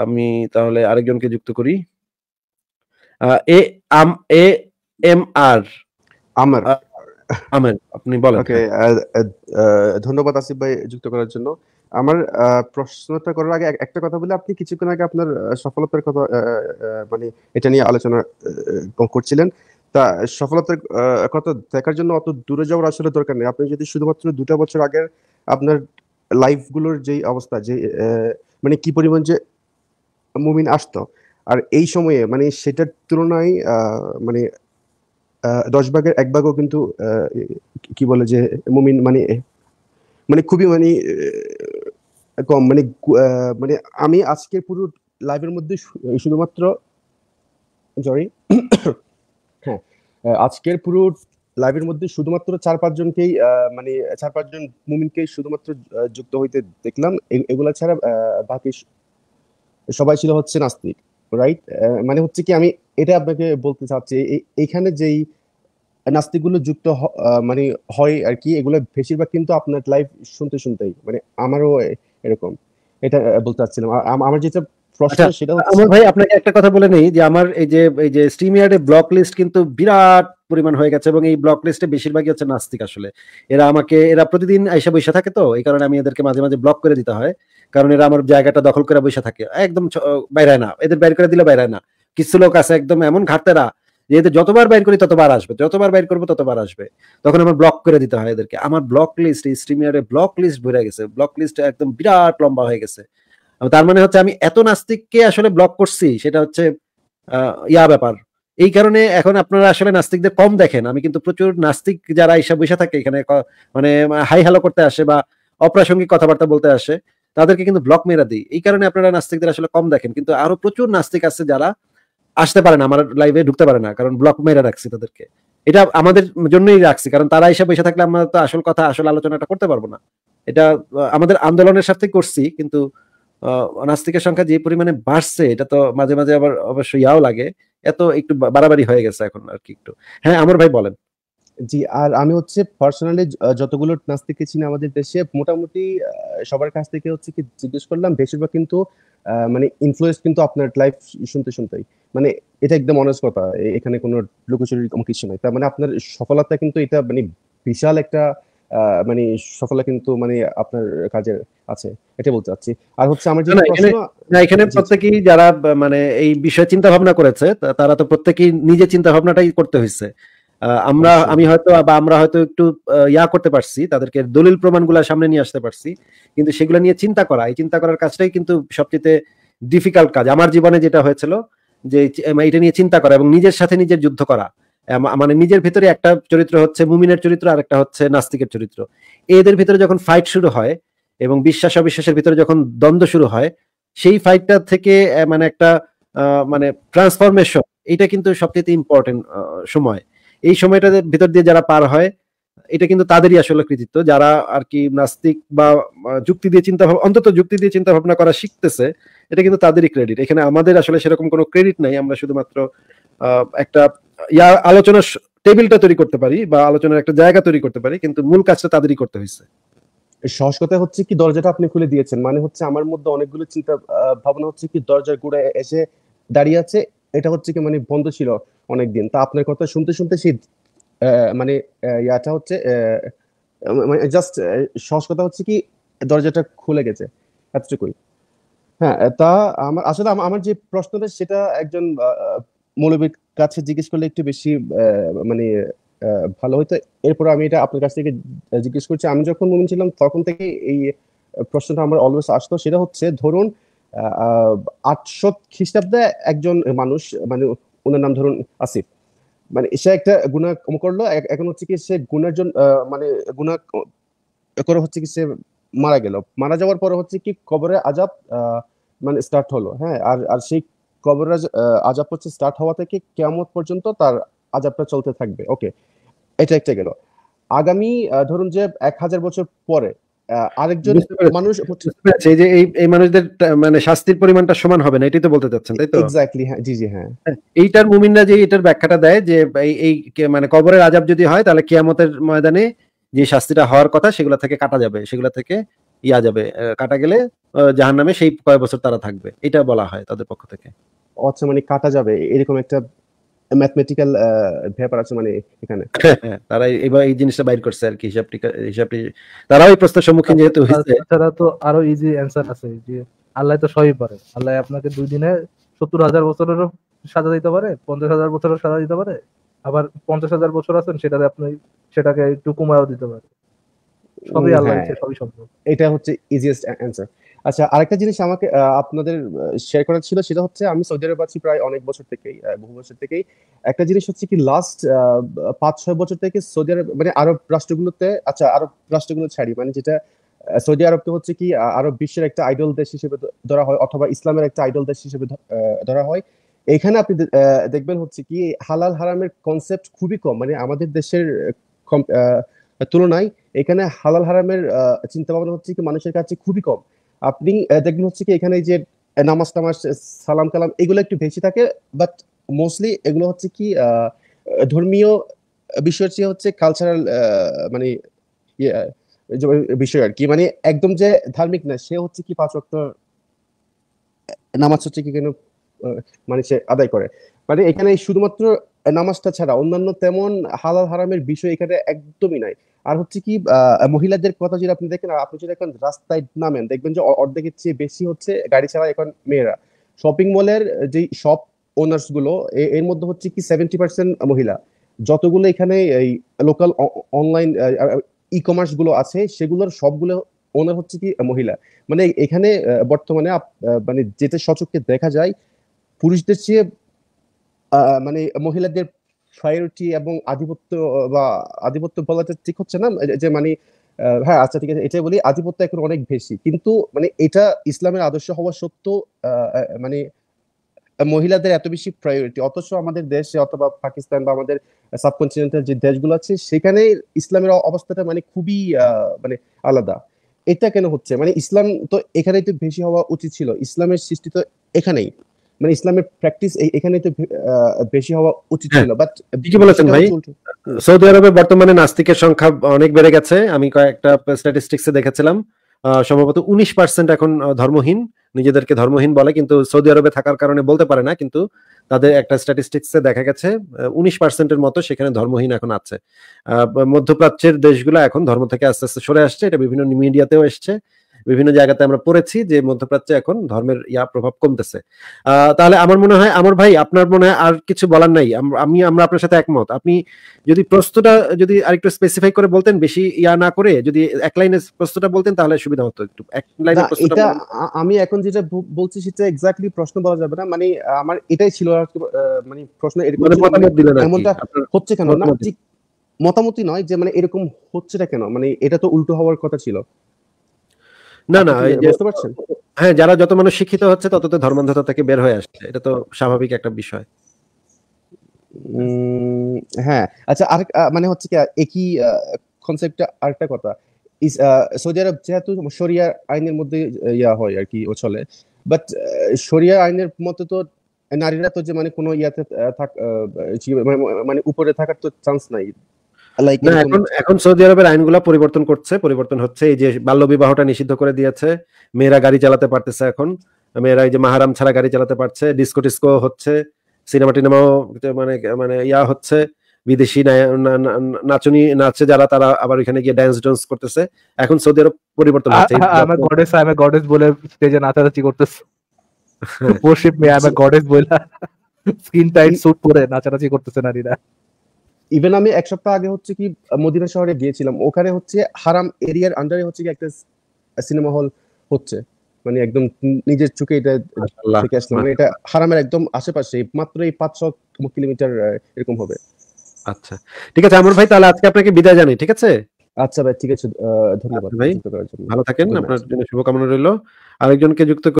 আমি তাহলে আরেকজনকে যুক্ত করি এ আম এ এম আর আমার আমার আপনি বলেন ওকে ধন্যবাদ আসিফ ভাই যুক্ত করার জন্য আমার প্রশ্নটা করার আগে একটা কথা বলে আপনি কিছুক্ষণ আগে আপনার সফলতার কথা মানে এটা নিয়ে আলোচনা করছিলেন তা সফলতার কথা দেখার জন্য অত দূরে যাওয়ার আসলে দরকার নেই আপনি যদি শুধুমাত্র দুটা বছর আগের আপনার লাইফগুলোর যেই অবস্থা যে মানে কি পরিমাণ যে মুমিন আসতো আর এই সময়ে মানে সেটার তুলনায় মানে দশ ভাগের এক ভাগও কিন্তু কি বলে যে মুমিন মানে মানে খুবই মানে কম মানে মানে আমি আজকের পুরো লাইভের মধ্যে শুধুমাত্র জরি হ্যাঁ আজকের পুরো লাইভের মধ্যে শুধুমাত্র চার পাঁচজনকেই মানে চার পাঁচজন মুমিনকে শুধুমাত্র যুক্ত হইতে দেখলাম এগুলা ছাড়া বাকি সবাই ছিল হচ্ছে নাস্তিক রাইট মানে হচ্ছে কি আমি এটা আপনাকে বলতে চাচ্ছি এখানে যেই নাস্তিকগুলো যুক্ত মানে হয় আর কি এগুলো বেশিরভাগ কিন্তু আপনার লাইভ শুনতে শুনতেই মানে আমারও এরকম এটা বলতে চাচ্ছিলাম আমার যেটা প্রশ্ন আচ্ছা, সেটা আমার ভাই আপনাকে একটা কথা বলে নেই যে আমার এই যে এই যে স্ট্রিমিয়ার্ডে ব্লক লিস্ট কিন্তু বিরাট পরিমাণ হয়ে গেছে এবং এই ব্লক লিস্টে বেশিরভাগই হচ্ছে নাস্তিক আসলে এরা আমাকে এরা প্রতিদিন এসে বসে থাকে তো এই কারণে আমি এদেরকে মাঝে মাঝে ব্লক করে দিতে হয় কারণ এরা আমার জায়গাটা দখল করে বসে থাকে একদম বাইরে না এদের বাইর করে দিলে বাইরে না কিছু লোক আছে একদম এমন ঘাটেরা যে এদের যতবার বাইর করি ততবার আসবে যতবার বাইর করবো ততবার আসবে তখন আমার ব্লক করে দিতে হয় এদেরকে আমার ব্লক লিস্ট স্ট্রিমিয়ারে ব্লক লিস্ট ভরে গেছে ব্লক লিস্ট একদম বিরাট লম্বা হয়ে গেছে তার মানে হচ্ছে আমি এত নাস্তিককে আসলে ব্লক করছি সেটা হচ্ছে ইয়া ব্যাপার এই কারণে এখন আপনারা আসলে নাস্তিকদের কম দেখেন আমি কিন্তু প্রচুর নাস্তিক যারা এইসব বসে থাকে এখানে মানে হাই হ্যালো করতে আসে বা অপ্রাসঙ্গিক কথাবার্তা বলতে আসে তাদেরকে কিন্তু ব্লক মেরা দিই এই কারণে আপনারা নাস্তিকদের আসলে কম দেখেন কিন্তু আরো প্রচুর নাস্তিক আছে যারা আসতে পারে না আমার লাইভে ঢুকতে পারে না কারণ ব্লক মেরা রাখছি তাদেরকে এটা আমাদের জন্যই রাখছি কারণ তারা এসে বসে থাকলে আমরা তো আসল কথা আসল আলোচনাটা করতে পারবো না এটা আমাদের আন্দোলনের সাথে করছি কিন্তু নাস্তিকের সংখ্যা যে পরিমাণে বাড়ছে এটা তো মাঝে মাঝে আবার অবশ্যই ইয়াও লাগে এত একটু বাড়াবাড়ি হয়ে গেছে এখন আর কি একটু হ্যাঁ আমার ভাই বলেন জি আর আমি হচ্ছে পার্সোনালি যতগুলো দেখেছি না আমাদের দেশে মোটামুটি সবার কাছ থেকে হচ্ছে কি জিজ্ঞেস করলাম বেশিরভাগ কিন্তু মানে ইনফ্লুয়েন্স কিন্তু আপনার লাইফ শুনতে শুনতেই মানে এটা একদম অনেস্ট কথা এখানে কোনো লুকোচুরি কিছু নাই তার মানে আপনার সফলতা কিন্তু এটা মানে বিশাল একটা মানে সফলতা কিন্তু মানে আপনার কাজের আছে এটা বলতে চাচ্ছি আর হচ্ছে আমার না এখানে প্রত্যেকেই যারা মানে এই বিষয়ে চিন্তা ভাবনা করেছে তারা তো প্রত্যেকেই নিজে চিন্তা ভাবনাটাই করতে হয়েছে আমরা আচ্ছা। আমি হয়তো বা আমরা হয়তো একটু ইয়া করতে পারছি তাদেরকে দলিল প্রমাণগুলো সামনে নিয়ে আসতে পারছি কিন্তু সেগুলো নিয়ে চিন্তা করা এই চিন্তা করার কাজটাই কিন্তু সবচেয়ে ডিফিকাল্ট কাজ আমার জীবনে যেটা হয়েছিল যে মানে এটা নিয়ে চিন্তা করা এবং নিজের সাথে নিজের যুদ্ধ করা মানে নিজের ভেতরে একটা চরিত্র হচ্ছে মুমিনের চরিত্র আর একটা হচ্ছে নাস্তিকের চরিত্র এদের ভিতরে যখন ফাইট শুরু হয় এবং বিশ্বাস অবিশ্বাসের ভিতরে যখন দ্বন্দ্ব শুরু হয় সেই ফাইটটা থেকে মানে একটা মানে ট্রান্সফরমেশন এটা কিন্তু সবচেয়ে ইম্পর্টেন্ট সময় এই সময়টার ভিতর দিয়ে যারা পার হয় এটা কিন্তু তাদেরই আসলে কৃতিত্ব যারা আর কি নাস্তিক বা যুক্তি দিয়ে চিন্তা অন্তত যুক্তি দিয়ে চিন্তা ভাবনা করা শিখতেছে এটা কিন্তু তাদেরই ক্রেডিট এখানে আমাদের আসলে সেরকম কোনো ক্রেডিট নাই আমরা শুধুমাত্র একটা ইয়া আলোচনার টেবিলটা তৈরি করতে পারি বা আলোচনার একটা জায়গা তৈরি করতে পারি কিন্তু মূল কাজটা তাদেরই করতে হয়েছে সহজ কথা হচ্ছে কি দরজাটা আপনি খুলে দিয়েছেন মানে হচ্ছে আমার মধ্যে অনেকগুলো চিন্তা ভাবনা হচ্ছে কি দরজার গুড়ে এসে দাঁড়িয়ে আছে এটা হচ্ছে কি মানে বন্ধ ছিল অনেকদিন তা আপনার কথা শুনতে শুনতে সেই মানে ইয়াটা হচ্ছে মানে জাস্ট সহজ কথা হচ্ছে কি দরজাটা খুলে গেছে এতটুকুই হ্যাঁ তা আমার আসলে আমার যে প্রশ্নটা সেটা একজন মৌলবীর কাছে জিজ্ঞেস করলে একটু বেশি মানে ভালো হতো এরপর আমি এটা আপনার কাছ থেকে জিজ্ঞেস করছি আমি যখন মুমিন ছিলাম তখন থেকে এই প্রশ্নটা আমার অলওয়েজ আসতো সেটা হচ্ছে ধরুন আটশো খ্রিস্টাব্দে একজন মানুষ মানে ওনার নাম ধরুন আসিফ মানে সে একটা গুণা করলো এখন হচ্ছে কি সে গুণার জন্য মানে গুণা করে হচ্ছে কি সে মারা গেল মারা যাওয়ার পরে হচ্ছে কি কবরে আজাব মানে স্টার্ট হলো হ্যাঁ আর আর সেই কবর আজাব হচ্ছে স্টার্ট হওয়া থেকে কেমন পর্যন্ত তার আজাবটা চলতে থাকবে ওকে এটা একটা গেল আগামী ধরুন যে এক হাজার বছর পরে আরেকজন মানুষ যে এই মানুষদের মানে শাস্তির পরিমাণটা সমান হবে না এটাই তো বলতে চাচ্ছেন তাই তো এক্স্যাক্টলি হ্যাঁ জি জি হ্যাঁ।, হ্যাঁ এইটার মুমিনরা যে এটার ব্যাখ্যাটা দেয় যে এই মানে কবরের আজাব যদি হয় তাহলে কিয়ামতের ময়দানে যে শাস্তিটা হওয়ার কথা সেগুলা থেকে কাটা যাবে সেগুলা থেকে ইয়া যাবে কাটা গেলে জাহান নামে সেই কয়েক বছর তারা থাকবে এটা বলা হয় তাদের পক্ষ থেকে আচ্ছা মানে কাটা যাবে এরকম একটা ম্যাথমেটিক্যাল ব্যাপার আছে মানে এখানে হ্যাঁ, তারা এবার এই জিনিসটা বাইর করছে আর কি হিসাব হিসাবটি তারাও এই প্রশ্নের সম্মুখীন যেহেতু হয়েছে তারা তো আরো ইজি অ্যানসার আছে যে আল্লাহ তো সবই পারে আল্লাহ আপনাকে দুই দিনে সত্তর হাজার বছরেরও সাজা দিতে পারে পঞ্চাশ হাজার বছরের সাজা দিতে পারে আবার পঞ্চাশ হাজার বছর আছেন সেটাতে আপনি সেটাকে একটু কমায়ও দিতে পারে সবই আল্লাহ হ্যাঁ। সবই সম্ভব এটা হচ্ছে ইজিয়েস্ট অ্যান্সার আচ্ছা আরেকটা জিনিস আমাকে আপনাদের শেয়ার করার ছিল সেটা হচ্ছে আমি সৌদি আরব আছি প্রায় অনেক বছর থেকেই বহু বছর থেকেই একটা জিনিস হচ্ছে কি লাস্ট পাঁচ ছয় বছর থেকে সৌদি আরব মানে আরব রাষ্ট্রগুলোতে আচ্ছা আরব রাষ্ট্রগুলো ছাড়ি মানে যেটা সৌদি আরবকে হচ্ছে কি আরব বিশ্বের একটা আইডল দেশ হিসেবে ধরা হয় অথবা ইসলামের একটা আইডল দেশ হিসেবে ধরা হয় এখানে আপনি দেখবেন হচ্ছে কি হালাল হারামের কনসেপ্ট খুবই কম মানে আমাদের দেশের তুলনায় এখানে হালাল হারামের চিন্তা ভাবনা হচ্ছে কি মানুষের কাছে খুবই কম আপনি দেখবেন হচ্ছে কি এখানে যে নামাজ টামাজ সালাম কালাম এগুলো একটু বেশি থাকে বাট মোস্টলি এগুলো হচ্ছে কি ধর্মীয় বিষয় চেয়ে হচ্ছে কালচারাল মানে ইয়ে, বিষয় আর কি মানে একদম যে ধার্মিক না সে হচ্ছে কি পাঁচ অক্ট নামাজ হচ্ছে কি কেন মানে সে আদায় করে মানে এখানে শুধুমাত্র নামাজটা ছাড়া অন্যান্য তেমন হালাল হারামের বিষয় এখানে একদমই নাই আর হচ্ছে কি মহিলাদের কথা যদি আপনি দেখেন আপনি যদি এখন রাস্তায় নামেন দেখবেন যে অর্ধেকের চেয়ে বেশি হচ্ছে গাড়ি ছাড়া এখন মেয়েরা শপিং মলের যে শপ ওনার্স গুলো এর মধ্যে হচ্ছে কি সেভেন্টি পার্সেন্ট মহিলা যতগুলো এখানে এই লোকাল অনলাইন ই কমার্স গুলো আছে সেগুলোর সবগুলো ওনার হচ্ছে কি মহিলা মানে এখানে বর্তমানে মানে যেটা সচক্ষে দেখা যায় পুরুষদের চেয়ে মানে মহিলাদের প্রায়োরিটি এবং আধিপত্য বা আধিপত্য বলাটা ঠিক হচ্ছে না যে মানে হ্যাঁ আচ্ছা ঠিক আছে এটাই বলি আধিপত্য এখন অনেক বেশি কিন্তু মানে এটা ইসলামের আদর্শ হওয়া সত্ত্বেও মানে মহিলাদের এত বেশি প্রায়োরিটি অথচ আমাদের দেশে অথবা পাকিস্তান বা আমাদের সাবকন্টিনেন্টাল যে দেশগুলো আছে সেখানে ইসলামের অবস্থাটা মানে খুবই মানে আলাদা এটা কেন হচ্ছে মানে ইসলাম তো এখানেই তো বেশি হওয়া উচিত ছিল ইসলামের সৃষ্টি তো এখানেই মানে ইসলামের প্র্যাকটিস এখানে তো বেশি হওয়া উচিত হ্যাঁ। ছিল বাট ঠিকই বলেছেন ভাই সৌদি আরবে বর্তমানে নাস্তিকের সংখ্যা অনেক বেড়ে গেছে আমি কয়েকটা স্ট্যাটিস্টিক্সে দেখেছিলাম সম্ভবত উনিশ পার্সেন্ট এখন ধর্মহীন নিজেদেরকে ধর্মহীন বলে কিন্তু সৌদি আরবে থাকার কারণে বলতে পারে না কিন্তু তাদের একটা স্ট্যাটিস্টিক্সে দেখা গেছে উনিশ পার্সেন্টের মতো সেখানে ধর্মহীন এখন আছে মধ্যপ্রাচ্যের দেশগুলো এখন ধর্ম থেকে আস্তে আস্তে সরে আসছে এটা বিভিন্ন মিডিয়াতেও এসছে বিভিন্ন জায়গাতে আমরা পড়েছি যে মধ্যপ্রাচ্যে এখন ধর্মের ইয়া প্রভাব কমতেছে তাহলে আমার মনে হয় আমার ভাই আপনার মনে হয় আর কিছু বলার নাই আমি আমরা আপনার সাথে একমত আপনি যদি প্রস্তুটা যদি আরেকটু স্পেসিফাই করে বলতেন বেশি ইয়া না করে যদি এক লাইনে প্রশ্নটা বলতেন তাহলে সুবিধা হতো একটু এক লাইনে এটা আমি এখন যেটা বলছি সেটা এক্স্যাক্টলি প্রশ্ন বলা যাবে না মানে আমার এটাই ছিল মানে প্রশ্ন মানে এমনটা হচ্ছে কেন না মতামতই নয় যে মানে এরকম হচ্ছেটা কেন মানে এটা তো উল্টো হওয়ার কথা ছিল না না বুঝতে পারছেন হ্যাঁ যারা যত মানুষ শিক্ষিত হচ্ছে তত তো ধর্মান্ধতা থেকে বের হয়ে আসছে এটা তো স্বাভাবিক একটা বিষয় হ্যাঁ আচ্ছা আর মানে হচ্ছে কি একই কনসেপ্টটা আরেকটা কথা সৌদি আরব যেহেতু শরিয়া আইনের মধ্যে ইয়া হয় আর কি ও চলে বাট শরিয়া আইনের মতে তো নারীরা তো যে মানে কোনো ইয়াতে থাক মানে উপরে থাকার তো চান্স নাই এখন এখন সৌদি আরবের আইনগুলা পরিবর্তন করছে পরিবর্তন হচ্ছে এই যে বাল্য বিবাহটা নিষিদ্ধ করে দিয়েছে মেয়েরা গাড়ি চালাতে পারতেছে এখন মেয়েরা এই যে মাহারাম ছাড়া গাড়ি চালাতে পারছে ডিস্কো টিস্কো হচ্ছে সিনেমা টিনেমাও মানে মানে ইয়া হচ্ছে বিদেশি নাচনি নাচে যারা তারা আবার ওইখানে গিয়ে ড্যান্স ডান্স করতেছে এখন সৌদি আরব পরিবর্তন হচ্ছে আমি গডেস আমি গডেস বলে স্টেজে নাচানাচি করতেছে ওয়ার্শিপ মে আমি গডেস বলে স্কিন টাইট স্যুট পরে নাচানাচি করতেছে নারীরা ইভেন আমি এক সপ্তাহ আগে হচ্ছে কি মদিনা শহরে গিয়েছিলাম ওখানে হচ্ছে হারাম এরিয়ার আন্ডারে হচ্ছে কি একটা সিনেমা হল হচ্ছে মানে একদম নিজের চোখে এটা দেখে আসলাম মানে এটা হারামের একদম আশেপাশে মাত্র এই পাঁচশো কিলোমিটার এরকম হবে আচ্ছা ঠিক আছে আমার ভাই তাহলে আজকে আপনাকে বিদায় জানাই ঠিক আছে আচ্ছা ভাই ঠিক আছে ধন্যবাদ আচ্ছা ভাই ভালো থাকেন আপনার জন্য শুভকামনা রইল আরেকজনকে যুক্ত